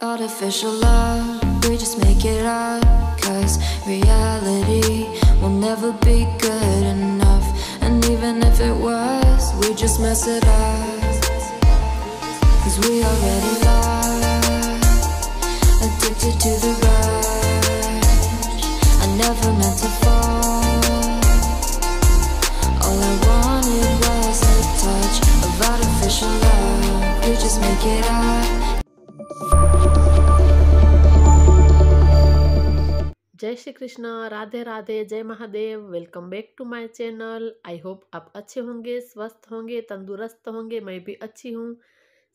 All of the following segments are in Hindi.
Artificial love, we just make it up Cause reality will never be good enough And even if it was, we just mess it up Cause we already lost Addicted to the rush I never meant to fall All I wanted was a touch of artificial love We just make it up जय श्री कृष्ण राधे राधे जय Mahadev welcome back to my channel I hope आप अच्छे होंगे स्वस्थ होंगे तंदुरुस्त होंगे मैं भी अच्छी हूँ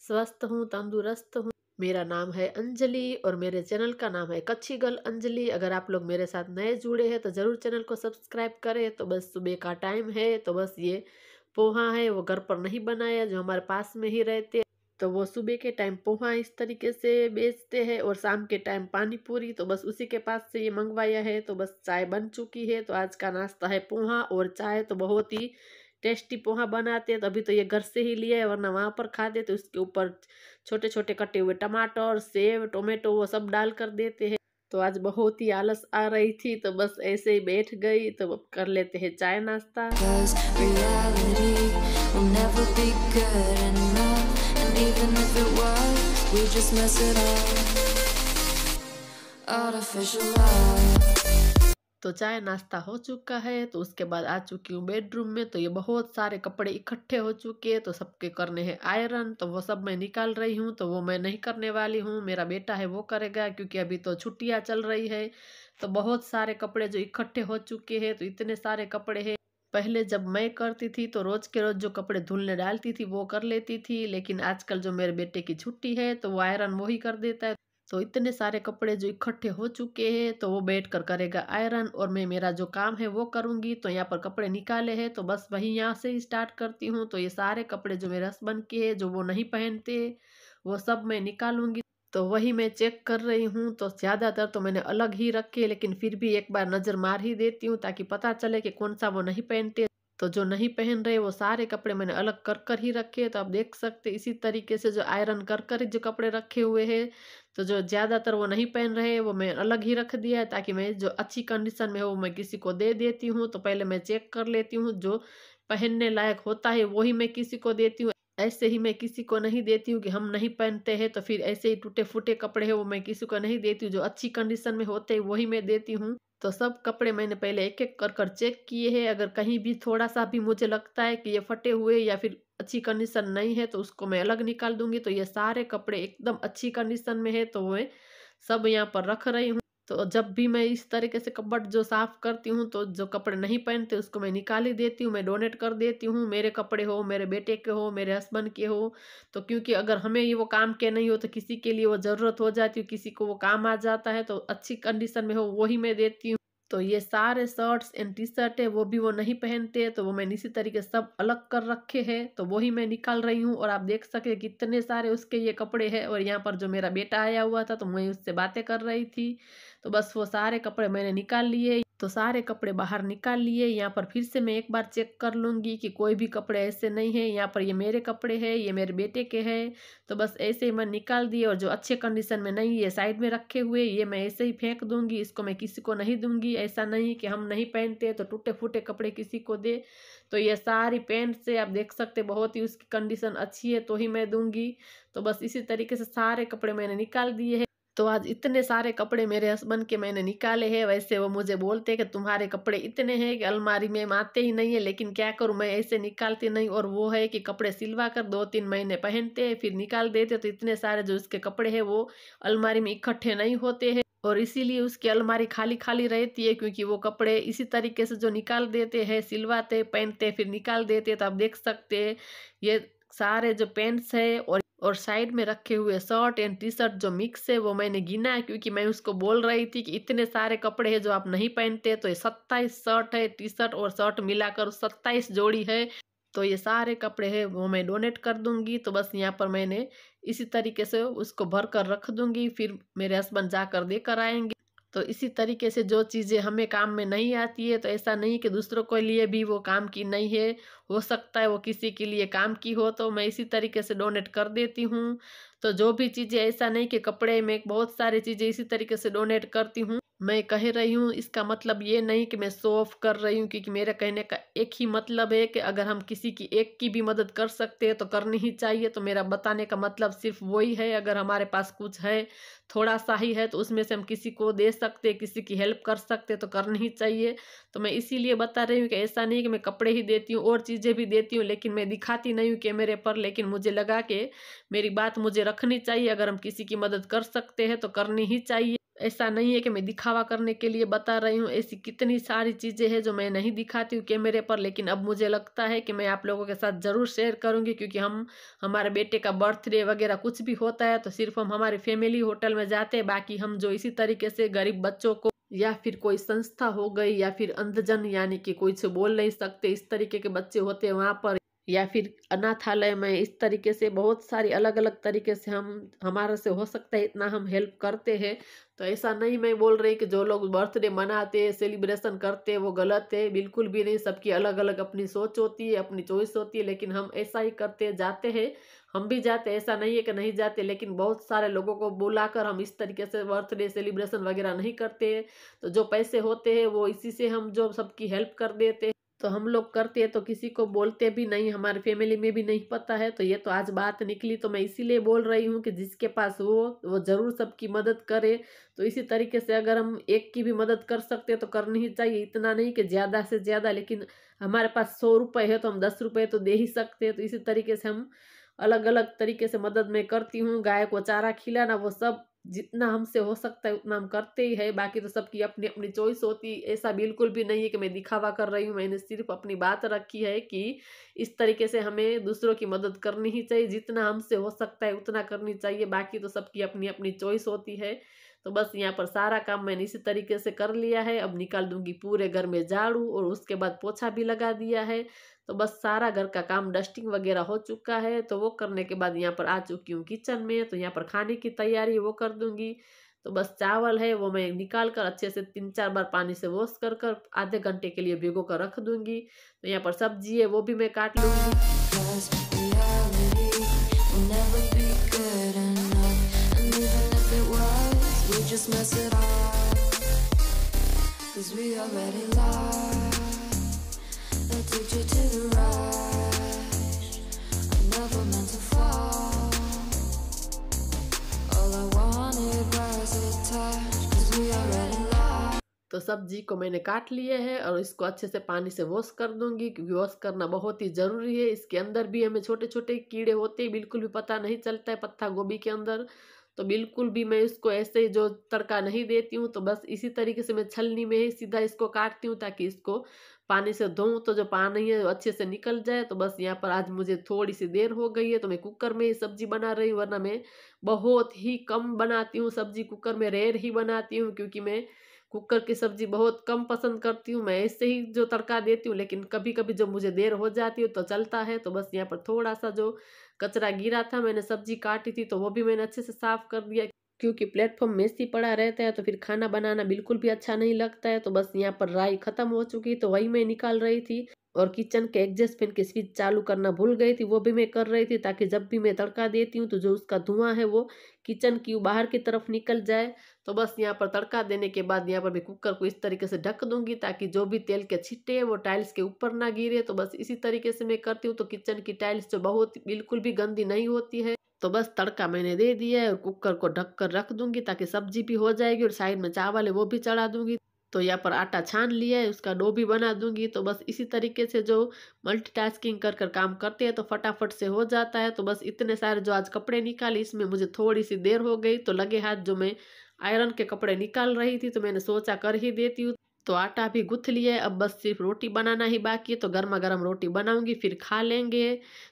स्वस्थ हूँ तंदुरुस्त हूँ मेरा नाम है अंजलि और मेरे चैनल का नाम है कच्ची गर्ल अंजलि अगर आप लोग मेरे साथ नए जुड़े हैं तो ज़रूर चैनल को सब्सक्राइब करें तो बस सुबह का टाइम है तो बस ये पोहा है वो घर पर नहीं बनाया जो हमारे पास में ही रहते तो वो सुबह के टाइम पोहा इस तरीके से बेचते हैं और शाम के टाइम पानी पूरी तो बस उसी के पास से ये मंगवाया है तो बस चाय बन चुकी है तो आज का नाश्ता है पोहा और चाय तो बहुत ही टेस्टी पोहा बनाते हैं तो अभी तो ये घर से ही लिया है वरना वहाँ पर खा तो उसके ऊपर छोटे छोटे कटे हुए टमाटर सेब टोमेटो वो सब डाल कर देते हैं तो आज बहुत ही आलस आ रही थी तो बस ऐसे ही बैठ गई तो अब कर लेते हैं चाय नाश्ता we just mess it up artificial love तो चाय नाश्ता हो चुका है तो उसके बाद आ चुकी हूँ बेडरूम में तो ये बहुत सारे कपड़े इकट्ठे हो चुके हैं तो सबके करने हैं आयरन तो वो सब मैं निकाल रही हूँ तो वो मैं नहीं करने वाली हूँ मेरा बेटा है वो करेगा क्योंकि अभी तो छुट्टियाँ चल रही है तो बहुत सारे कपड़े जो इकट्ठे हो चुके हैं तो इतने सारे कपड़े हैं पहले जब मैं करती थी तो रोज़ के रोज़ जो कपड़े धुलने डालती थी वो कर लेती थी लेकिन आजकल जो मेरे बेटे की छुट्टी है तो वो आयरन वही कर देता है तो इतने सारे कपड़े जो इकट्ठे हो चुके हैं तो वो बैठ कर करेगा आयरन और मैं मेरा जो काम है वो करूँगी तो यहाँ पर कपड़े निकाले हैं तो बस वही यहाँ से स्टार्ट करती हूँ तो ये सारे कपड़े जो मेरे हस्बैंड के हैं जो वो नहीं पहनते वो सब मैं निकालूंगी तो वही मैं चेक कर रही हूँ तो ज़्यादातर तो मैंने अलग ही रखी है लेकिन फिर भी एक बार नज़र मार ही देती हूँ ताकि पता चले कि कौन सा वो नहीं पहनते तो जो नहीं पहन रहे वो सारे कपड़े मैंने अलग कर कर ही रखे हैं तो आप देख सकते इसी तरीके से जो आयरन कर कर जो कपड़े रखे हुए हैं तो जो ज़्यादातर वो नहीं पहन रहे वो मैं अलग ही रख दिया है ताकि मैं जो अच्छी कंडीशन में हो वो मैं किसी को दे देती हूँ तो पहले मैं चेक कर लेती हूँ जो पहनने लायक होता है वही मैं किसी को देती हूँ ऐसे ही मैं किसी को नहीं देती हूँ कि हम नहीं पहनते हैं तो फिर ऐसे ही टूटे फूटे कपड़े हैं वो मैं किसी को नहीं देती हूँ जो अच्छी कंडीशन में होते हैं वही मैं देती हूँ तो सब कपड़े मैंने पहले एक एक कर कर चेक किए हैं अगर कहीं भी थोड़ा सा भी मुझे लगता है कि ये फटे हुए या फिर अच्छी कंडीशन नहीं है तो उसको मैं अलग निकाल दूंगी तो ये सारे कपड़े एकदम अच्छी कंडीशन में है तो मैं सब यहाँ पर रख रही हूँ तो जब भी मैं इस तरीके से कपड़ जो साफ़ करती हूँ तो जो कपड़े नहीं पहनते उसको मैं निकाल ही देती हूँ मैं डोनेट कर देती हूँ मेरे कपड़े हो मेरे बेटे के हो मेरे हस्बैंड के हो तो क्योंकि अगर हमें ये वो काम के नहीं हो तो किसी के लिए वो ज़रूरत हो जाती है किसी को वो काम आ जाता है तो अच्छी कंडीशन में हो वही मैं देती हूँ तो ये सारे शर्ट्स एंड टी शर्ट है वो भी वो नहीं पहनते तो वो मैंने इसी तरीके सब अलग कर रखे हैं तो वही मैं निकाल रही हूँ और आप देख सके कितने सारे उसके ये कपड़े हैं और यहाँ पर जो मेरा बेटा आया हुआ था तो मैं उससे बातें कर रही थी तो बस वो सारे कपड़े मैंने निकाल लिए तो सारे कपड़े बाहर निकाल लिए यहाँ पर फिर से मैं एक बार चेक कर लूँगी कि कोई भी कपड़े ऐसे नहीं है यहाँ पर ये मेरे कपड़े हैं ये मेरे बेटे के हैं तो बस ऐसे ही मैं निकाल दिए और जो अच्छे कंडीशन में नहीं है साइड में रखे हुए ये मैं ऐसे ही फेंक दूँगी इसको मैं किसी को नहीं दूँगी ऐसा नहीं कि हम नहीं पहनते तो टूटे फूटे कपड़े किसी को दे तो ये सारी पेंट से आप देख सकते बहुत ही उसकी कंडीशन अच्छी है तो ही मैं दूँगी तो बस इसी तरीके से सारे कपड़े मैंने निकाल दिए हैं तो आज इतने सारे कपड़े मेरे हस्बैंड के मैंने निकाले हैं वैसे वो मुझे बोलते कि तुम्हारे कपड़े इतने हैं कि अलमारी में आते ही नहीं है लेकिन क्या करूँ मैं ऐसे निकालती नहीं और वो है कि कपड़े सिलवा कर दो तीन महीने पहनते हैं फिर निकाल देते तो इतने सारे जो उसके कपड़े हैं वो अलमारी में इकट्ठे नहीं होते हैं और इसीलिए उसकी अलमारी खाली खाली रहती है क्योंकि वो कपड़े इसी तरीके से जो निकाल देते हैं सिलवाते पहनते फिर निकाल देते तो आप देख सकते हैं ये सारे जो पेंट्स है और और साइड में रखे हुए शर्ट एंड टी शर्ट जो मिक्स है वो मैंने गिना है क्योंकि मैं उसको बोल रही थी कि इतने सारे कपड़े हैं जो आप नहीं पहनते तो ये सत्ताईस शर्ट है टी शर्ट और शर्ट मिलाकर सत्ताईस जोड़ी है तो ये सारे कपड़े हैं वो मैं डोनेट कर दूंगी तो बस यहाँ पर मैंने इसी तरीके से उसको भर कर रख दूंगी फिर मेरे हस्बैंड जाकर देकर आएंगे तो इसी तरीके से जो चीज़ें हमें काम में नहीं आती है तो ऐसा नहीं कि दूसरों के लिए भी वो काम की नहीं है हो सकता है वो किसी के लिए काम की हो तो मैं इसी तरीके से डोनेट कर देती हूँ तो जो भी चीज़ें ऐसा नहीं कि कपड़े में बहुत सारी चीज़ें इसी तरीके से डोनेट करती हूँ मैं कह रही हूँ इसका मतलब ये नहीं कि मैं शो ऑफ कर रही हूँ क्योंकि मेरे कहने का एक ही मतलब है कि अगर हम किसी की एक की भी मदद कर सकते हैं तो करनी ही चाहिए तो मेरा बताने का मतलब सिर्फ वही है अगर हमारे पास कुछ है थोड़ा सा ही है तो उसमें से हम किसी को दे सकते किसी की हेल्प कर सकते तो करनी ही चाहिए तो मैं इसीलिए बता रही हूँ कि ऐसा नहीं कि मैं कपड़े ही देती हूँ और चीज़ें भी देती हूँ लेकिन मैं दिखाती नहीं हूँ कैमरे पर लेकिन मुझे लगा कि मेरी बात मुझे रखनी चाहिए अगर हम किसी की मदद कर सकते हैं तो करनी ही चाहिए ऐसा नहीं है कि मैं दिखावा करने के लिए बता रही हूँ ऐसी कितनी सारी चीज़ें हैं जो मैं नहीं दिखाती हूँ कैमरे पर लेकिन अब मुझे लगता है कि मैं आप लोगों के साथ ज़रूर शेयर करूँगी क्योंकि हम हमारे बेटे का बर्थडे वगैरह कुछ भी होता है तो सिर्फ हम हमारी फैमिली होटल में जाते हैं बाकी हम जो इसी तरीके से गरीब बच्चों को या फिर कोई संस्था हो गई या फिर अंधजन यानी कि कोई से बोल नहीं सकते इस तरीके के बच्चे होते हैं वहाँ पर या फिर अनाथालय में इस तरीके से बहुत सारी अलग अलग तरीके से हम हमारे से हो सकता है इतना हम हेल्प करते हैं तो ऐसा नहीं मैं बोल रही कि जो लोग बर्थडे मनाते हैं सेलिब्रेशन करते हैं वो गलत है बिल्कुल भी नहीं सबकी अलग अलग अपनी सोच होती है अपनी चॉइस होती है लेकिन हम ऐसा ही करते जाते हैं हम भी जाते ऐसा नहीं है कि नहीं जाते लेकिन बहुत सारे लोगों को बुलाकर हम इस तरीके से बर्थडे सेलिब्रेशन वगैरह नहीं करते हैं तो जो पैसे होते हैं वो इसी से हम जो सबकी हेल्प कर देते तो हम लोग करते हैं तो किसी को बोलते भी नहीं हमारे फैमिली में भी नहीं पता है तो ये तो आज बात निकली तो मैं इसीलिए बोल रही हूँ कि जिसके पास हो वो ज़रूर सबकी मदद करे तो इसी तरीके से अगर हम एक की भी मदद कर सकते हैं तो करनी ही चाहिए इतना नहीं कि ज़्यादा से ज़्यादा लेकिन हमारे पास सौ रुपये है तो हम दस रुपये तो दे ही सकते हैं तो इसी तरीके से हम अलग अलग तरीके से मदद मैं करती हूँ गाय को चारा खिलाना वो सब जितना हमसे हो सकता है उतना हम करते ही है बाकी तो सबकी अपनी अपनी चॉइस होती ऐसा बिल्कुल भी नहीं है कि मैं दिखावा कर रही हूँ मैंने सिर्फ अपनी बात रखी है कि इस तरीके से हमें दूसरों की मदद करनी ही चाहिए जितना हमसे हो सकता है उतना करनी चाहिए बाकी तो सबकी अपनी अपनी चॉइस होती है तो बस यहाँ पर सारा काम मैंने इसी तरीके से कर लिया है अब निकाल दूंगी पूरे घर में झाड़ू और उसके बाद पोछा भी लगा दिया है तो बस सारा घर का काम डस्टिंग वगैरह हो चुका है तो वो करने के बाद यहाँ पर आ चुकी हूँ किचन में तो यहाँ पर खाने की तैयारी वो कर दूंगी तो बस चावल है वो मैं निकाल कर अच्छे से तीन चार बार पानी से वॉश कर कर आधे घंटे के लिए भिगो कर रख दूंगी तो यहाँ पर सब्जी है वो भी मैं काट लूँगी could just mess it up Cause we already lost I took you to the rush I never meant to fall All I wanted was a touch Cause we already lost तो सब्जी को मैंने काट लिए हैं और इसको अच्छे से पानी से वॉश कर दूंगी क्योंकि वॉश करना बहुत ही ज़रूरी है इसके अंदर भी हमें छोटे छोटे कीड़े होते हैं बिल्कुल भी पता नहीं चलता है पत्ता गोभी के अंदर तो बिल्कुल भी मैं इसको ऐसे जो तड़का नहीं देती हूँ तो बस इसी तरीके से मैं छलनी में ही सीधा इसको काटती हूँ ताकि इसको पानी से धोऊँ तो जो पानी है अच्छे से निकल जाए तो बस यहाँ पर आज मुझे थोड़ी सी देर हो गई है तो मैं कुकर में ही सब्जी बना रही हूँ वरना मैं बहुत ही कम बनाती हूँ सब्जी कुकर में रेर ही बनाती हूँ क्योंकि मैं कुकर की सब्जी बहुत कम पसंद करती हूँ मैं ऐसे ही जो तड़का देती हूँ लेकिन कभी कभी जब मुझे देर हो जाती है तो चलता है तो बस यहाँ पर थोड़ा सा जो कचरा गिरा था मैंने सब्जी काटी थी तो वो भी मैंने अच्छे से साफ कर दिया क्योंकि प्लेटफॉर्म मेसी पड़ा रहता है तो फिर खाना बनाना बिल्कुल भी अच्छा नहीं लगता है तो बस यहाँ पर राई खत्म हो चुकी तो वही मैं निकाल रही थी और किचन के एग्जस्ट फैन की स्विच चालू करना भूल गई थी वो भी मैं कर रही थी ताकि जब भी मैं तड़का देती हूँ तो जो उसका धुआं है वो किचन की बाहर की तरफ निकल जाए तो बस यहाँ पर तड़का देने के बाद यहाँ पर मैं कुकर को इस तरीके से ढक दूंगी ताकि जो भी तेल के छिट्टे हैं वो टाइल्स के ऊपर ना गिरे तो बस इसी तरीके से मैं करती हूँ तो किचन की टाइल्स जो बहुत बिल्कुल भी गंदी नहीं होती है तो बस तड़का मैंने दे दिया है और कुकर को ढक कर रख दूंगी ताकि सब्जी भी हो जाएगी और साइड में चावल है वो भी चढ़ा दूंगी तो यहाँ पर आटा छान लिया है उसका डो भी बना दूंगी तो बस इसी तरीके से जो मल्टीटास्किंग कर कर काम करते हैं तो फटाफट से हो जाता है तो बस इतने सारे जो आज कपड़े निकाले इसमें मुझे थोड़ी सी देर हो गई तो लगे हाथ जो मैं आयरन के कपड़े निकाल रही थी तो मैंने सोचा कर ही देती हूँ तो आटा भी गुथ लिया अब बस सिर्फ रोटी बनाना ही बाकी है तो गर्मा गर्म रोटी बनाऊंगी फिर खा लेंगे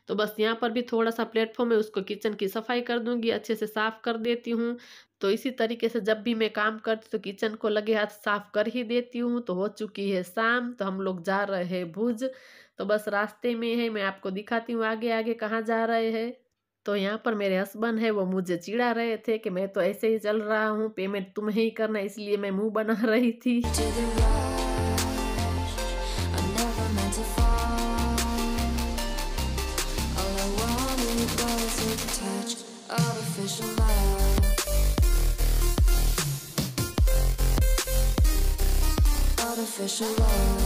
तो बस यहाँ पर भी थोड़ा सा प्लेटफॉर्म है उसको किचन की सफाई कर दूंगी अच्छे से साफ़ कर देती हूँ तो इसी तरीके से जब भी मैं काम करती तो किचन को लगे हाथ साफ कर ही देती हूँ तो हो चुकी है शाम तो हम लोग जा रहे हैं भुज तो बस रास्ते में है मैं आपको दिखाती हूँ आगे आगे कहाँ जा रहे हैं तो यहाँ पर मेरे हस्बैंड है वो मुझे चिड़ा रहे थे कि मैं तो ऐसे ही चल रहा हूँ पेमेंट तुम्हें ही करना इसलिए मैं मुंह बना रही थी artificial love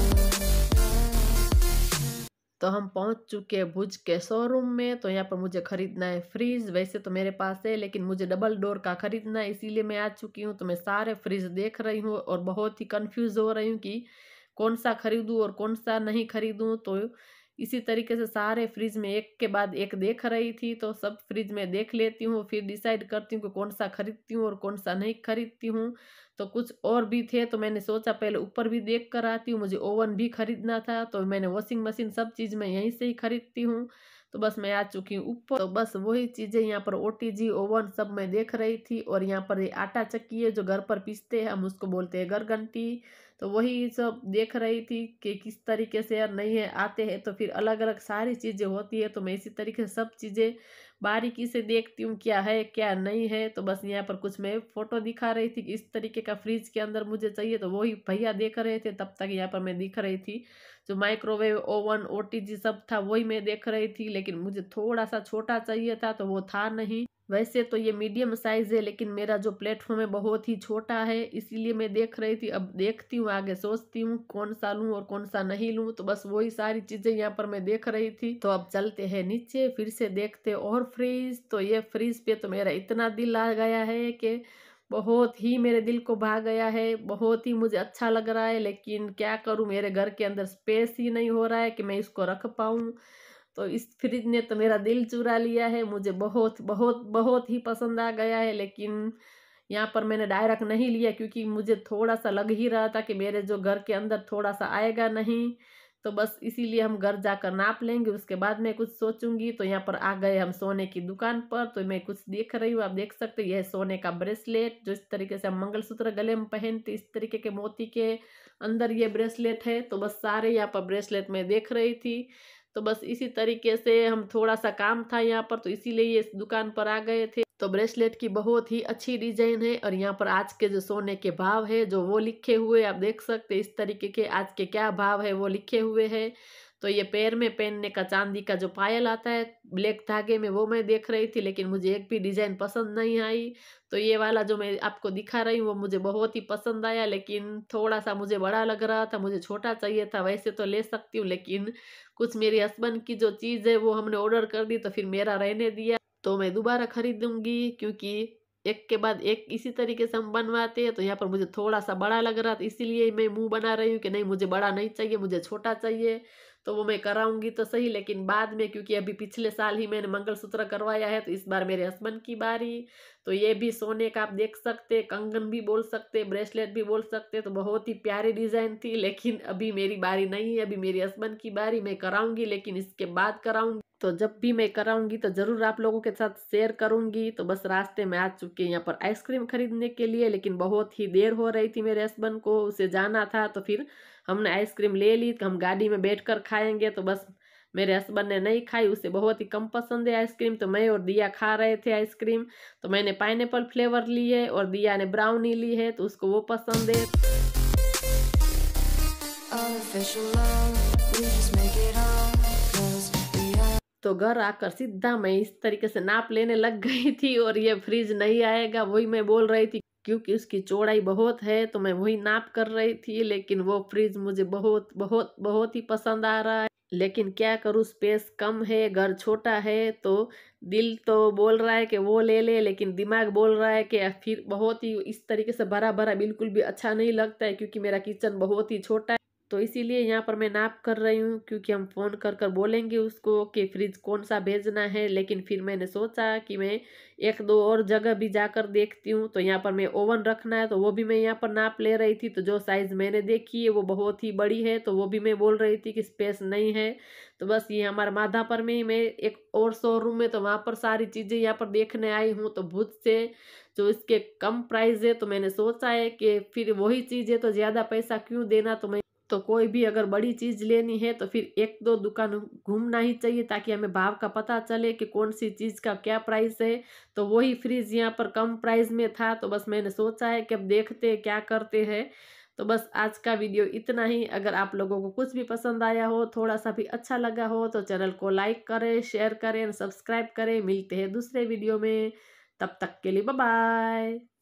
तो हम पहुंच चुके हैं भुज के शोरूम में तो यहाँ पर मुझे ख़रीदना है फ्रिज वैसे तो मेरे पास है लेकिन मुझे डबल डोर का ख़रीदना है इसीलिए मैं आ चुकी हूँ तो मैं सारे फ्रिज देख रही हूँ और बहुत ही कन्फ्यूज़ हो रही हूँ कि कौन सा खरीदूँ और कौन सा नहीं खरीदूँ तो इसी तरीके से सारे फ्रिज में एक के बाद एक देख रही थी तो सब फ्रिज में देख लेती हूँ फिर डिसाइड करती हूँ कि कौन सा खरीदती हूँ और कौन सा नहीं खरीदती हूँ तो कुछ और भी थे तो मैंने सोचा पहले ऊपर भी देख कर आती हूँ मुझे ओवन भी खरीदना था तो मैंने वॉशिंग मशीन सब चीज़ मैं यहीं से ही खरीदती हूँ तो बस मैं आ चुकी हूँ ऊपर तो बस वही चीज़ें यहाँ पर ओ टी ओवन सब मैं देख रही थी और यहाँ पर ये आटा चक्की है जो घर पर पीसते हैं हम उसको बोलते हैं घर घंटी तो वही सब देख रही थी कि किस तरीके से यार नहीं है आते हैं तो फिर अलग अलग सारी चीज़ें होती है तो मैं इसी तरीके से सब चीज़ें बारीकी से देखती हूँ क्या है क्या नहीं है तो बस यहाँ पर कुछ मैं फ़ोटो दिखा रही थी कि इस तरीके का फ्रिज के अंदर मुझे चाहिए तो वही भैया देख रहे थे तब तक यहाँ पर मैं दिख रही थी जो माइक्रोवेव ओवन ओ सब था वही मैं देख रही थी लेकिन मुझे थोड़ा सा छोटा चाहिए था तो वो था नहीं वैसे तो ये मीडियम साइज है लेकिन मेरा जो प्लेटफॉर्म है बहुत ही छोटा है इसीलिए मैं देख रही थी अब देखती हूँ आगे सोचती हूँ कौन सा लूँ और कौन सा नहीं लूँ तो बस वही सारी चीज़ें यहाँ पर मैं देख रही थी तो अब चलते हैं नीचे फिर से देखते और फ्रीज तो ये फ्रीज पे तो मेरा इतना दिल आ गया है कि बहुत ही मेरे दिल को भाग गया है बहुत ही मुझे अच्छा लग रहा है लेकिन क्या करूँ मेरे घर के अंदर स्पेस ही नहीं हो रहा है कि मैं इसको रख पाऊँ तो इस फ्रिज ने तो मेरा दिल चुरा लिया है मुझे बहुत बहुत बहुत ही पसंद आ गया है लेकिन यहाँ पर मैंने डायरेक्ट नहीं लिया क्योंकि मुझे थोड़ा सा लग ही रहा था कि मेरे जो घर के अंदर थोड़ा सा आएगा नहीं तो बस इसीलिए हम घर जाकर नाप लेंगे उसके बाद मैं कुछ सोचूंगी तो यहाँ पर आ गए हम सोने की दुकान पर तो मैं कुछ देख रही हूँ आप देख सकते हो यह सोने का ब्रेसलेट जो इस तरीके से हम मंगलसूत्र गले में पहनते इस तरीके के मोती के अंदर ये ब्रेसलेट है तो बस सारे यहाँ पर ब्रेसलेट मैं देख रही थी तो बस इसी तरीके से हम थोड़ा सा काम था यहाँ पर तो इसीलिए ये इस दुकान पर आ गए थे तो ब्रेसलेट की बहुत ही अच्छी डिजाइन है और यहाँ पर आज के जो सोने के भाव है जो वो लिखे हुए आप देख सकते इस तरीके के आज के क्या भाव है वो लिखे हुए है तो ये पैर में पहनने का चांदी का जो पायल आता है ब्लैक धागे में वो मैं देख रही थी लेकिन मुझे एक भी डिज़ाइन पसंद नहीं आई तो ये वाला जो मैं आपको दिखा रही हूँ वो मुझे बहुत ही पसंद आया लेकिन थोड़ा सा मुझे बड़ा लग रहा था मुझे छोटा चाहिए था वैसे तो ले सकती हूँ लेकिन कुछ मेरे हस्बैंड की जो चीज़ है वो हमने ऑर्डर कर दी तो फिर मेरा रहने दिया तो मैं दोबारा ख़रीद लूँगी क्योंकि एक के बाद एक इसी तरीके से हम बनवाते हैं तो यहाँ पर मुझे थोड़ा सा बड़ा लग रहा था इसीलिए मैं मुंह बना रही हूँ कि नहीं मुझे बड़ा नहीं चाहिए मुझे छोटा चाहिए तो वो मैं कराऊंगी तो सही लेकिन बाद में क्योंकि अभी पिछले साल ही मैंने मंगलसूत्र करवाया है तो इस बार मेरे हस्बैंड की बारी तो ये भी सोने का आप देख सकते कंगन भी बोल सकते ब्रेसलेट भी बोल सकते तो बहुत ही प्यारी डिज़ाइन थी लेकिन अभी मेरी बारी नहीं है अभी मेरे हस्बैंड की बारी मैं कराऊंगी लेकिन इसके बाद कराऊंगी तो जब भी मैं कराऊंगी तो ज़रूर आप लोगों के साथ शेयर करूंगी तो बस रास्ते में आ चुके हैं यहाँ पर आइसक्रीम खरीदने के लिए लेकिन बहुत ही देर हो रही थी मेरे हस्बैंड को उसे जाना था तो फिर हमने आइसक्रीम ले ली तो हम गाड़ी में बैठ कर खाएंगे तो बस मेरे हस्बैंड ने नहीं खाई उसे बहुत ही कम पसंद है आइसक्रीम तो मैं और दिया खा रहे थे आइसक्रीम तो मैंने पाइन फ्लेवर ली है और दिया ने ब्राउनी ली है तो उसको वो पसंद है तो घर आकर सीधा मैं इस तरीके से नाप लेने लग गई थी और ये फ्रिज नहीं आएगा वही मैं बोल रही थी क्योंकि उसकी चौड़ाई बहुत है तो मैं वही नाप कर रही थी लेकिन वो फ्रिज मुझे बहुत बहुत बहुत ही पसंद आ रहा है लेकिन क्या करूँ स्पेस कम है घर छोटा है तो दिल तो बोल रहा है कि वो ले ले लेकिन दिमाग बोल रहा है कि फिर बहुत ही इस तरीके से भरा भरा बिल्कुल भी अच्छा नहीं लगता है क्योंकि मेरा किचन बहुत ही छोटा है तो इसीलिए यहाँ पर मैं नाप कर रही हूँ क्योंकि हम फ़ोन कर कर बोलेंगे उसको कि फ्रिज कौन सा भेजना है लेकिन फिर मैंने सोचा कि मैं एक दो और जगह भी जाकर देखती हूँ तो यहाँ पर मैं ओवन रखना है तो वो भी मैं यहाँ पर नाप ले रही थी तो जो साइज़ मैंने देखी है वो बहुत ही बड़ी है तो वो भी मैं बोल रही थी कि स्पेस नहीं है तो बस ये हमारे माधापर में ही मैं एक और शोरूम है तो वहाँ पर सारी चीज़ें यहाँ पर देखने आई हूँ तो भूत से जो इसके कम प्राइस है तो मैंने सोचा है कि फिर वही चीज़ है तो ज़्यादा पैसा क्यों देना तो मैं तो कोई भी अगर बड़ी चीज़ लेनी है तो फिर एक दो दुकान घूमना ही चाहिए ताकि हमें भाव का पता चले कि कौन सी चीज़ का क्या प्राइस है तो वही फ्रिज यहाँ पर कम प्राइस में था तो बस मैंने सोचा है कि अब देखते हैं क्या करते हैं तो बस आज का वीडियो इतना ही अगर आप लोगों को कुछ भी पसंद आया हो थोड़ा सा भी अच्छा लगा हो तो चैनल को लाइक करें शेयर करें सब्सक्राइब करें मिलते हैं दूसरे वीडियो में तब तक के लिए बाय